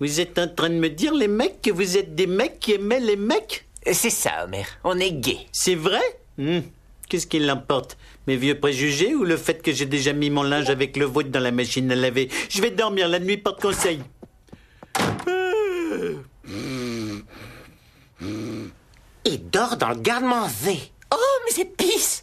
Vous êtes en train de me dire, les mecs, que vous êtes des mecs qui aimaient les mecs euh, C'est ça, Homer. On est gays. C'est vrai hmm. Qu'est-ce qui importe? Mes vieux préjugés ou le fait que j'ai déjà mis mon linge avec le vôtre dans la machine à laver Je vais dormir la nuit, porte conseil. Et dort dans le garde-manger. Oh, mais c'est pisse